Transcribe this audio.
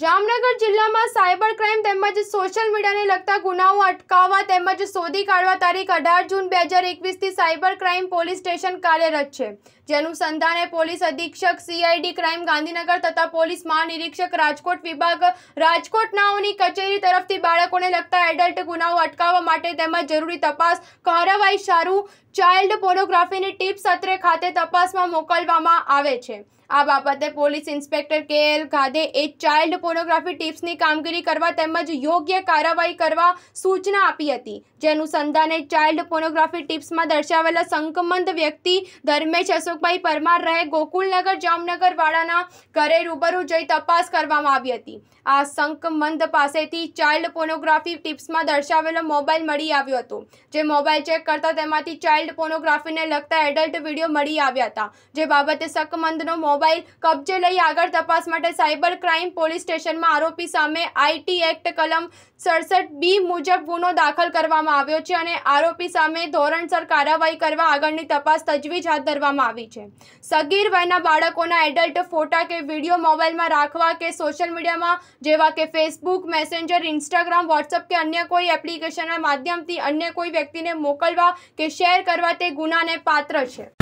જામનગર જિલ્લામાં cyber crime તેમજ social મીડિયાને લગતા ગુનાઓ અટકાવવા તેમજ શોધી કાઢવા તારીખ અઢાર જૂન બે હજાર એકવીસથી સાયબર ક્રાઇમ પોલીસ સ્ટેશન કાર્યરત છે જેનું સંધાને પોલીસ અધિક્ષક સીઆઈડી ક્રાઇમ ગાંધીનગર તથા પોલીસ મહાનિરીક્ષક રાજકોટ વિભાગ રાજકોટનાઓની કચેરી તરફથી બાળકોને લગતા એડલ્ટ ગુનાઓ અટકાવવા માટે તેમજ જરૂરી તપાસ કાર્યવાહી સારું ચાઇલ્ડ પોર્નોગ્રાફીની ટીપ સત્રે ખાતે તપાસમાં મોકલવામાં આવે છે આ બાબતે police inspector K L Gadhe એ ચાઇલ્ડ પોર્નોગ્રાફી ટિપ્સની કામગીરી કરવા તેમજ યોગ્ય કાર્યવાહી કરવા સૂચના આપી હતી જે અનુસંધાને ચાઇલ્ડ પોર્નોગ્રાફી ટિપ્સમાં દર્શાવેલા સંકમંદ વ્યક્તિ ધર્મેશ અશોકભાઈ પરમાર રહે ગોકુલનગર જામનગર વાળાના ઘરે રૂબરૂ જઈ તપાસ કરવામાં આવી હતી આ સંકમંદ પાસેથી ચાઇલ્ડ પોર્નોગ્રાફી ટિપ્સમાં દર્શાવેલો મોબાઈલ મળી આવ્યો હતો જે મોબાઈલ ચેક કરતા તેમાંથી ચાઇલ્ડ પોર્નોગ્રાફીને લગતા એડલ્ટ વિડીયો મળી આવ્યા હતા જે બાબતે શંકમંદનો મોબાઈલ કબજે લઈ આગળ તપાસ માટે સાયબર ક્રાઇમ પોલીસ સ્ટેશનમાં આરોપી સામે આઈટી એક્ટ કલમ સડસઠ બી મુજબ ગુનો દાખલ કરવામાં કરવામાં આવ્યો છે અને આરોપી સામે ધોરણસર કાર્યવાહી કરવા આગળની તપાસ તજવીજ હાથ ધરવામાં આવી છે સગીર વયના બાળકોના એડલ્ટ ફોટા કે વિડીયો મોબાઈલમાં રાખવા કે સોશિયલ મીડિયામાં જેવા કે ફેસબુક મેસેન્જર ઇન્સ્ટાગ્રામ વોટ્સઅપ કે અન્ય કોઈ એપ્લિકેશનના માધ્યમથી અન્ય કોઈ વ્યક્તિને મોકલવા કે શેર કરવા તે ગુનાને પાત્ર છે